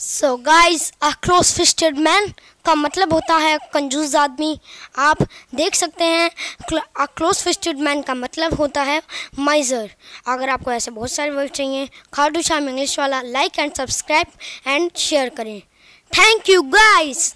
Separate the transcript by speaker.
Speaker 1: so guys a close fisted man का मतलब होता है कंजूस आदमी आप देख सकते हैं अ क्लोज फिस्टेड मैन का मतलब होता है माइजर अगर आपको ऐसे बहुत सारे वर्ड चाहिए खाडू शाम इंग्लिश वाला like and subscribe and share करें थैंक यू गाइज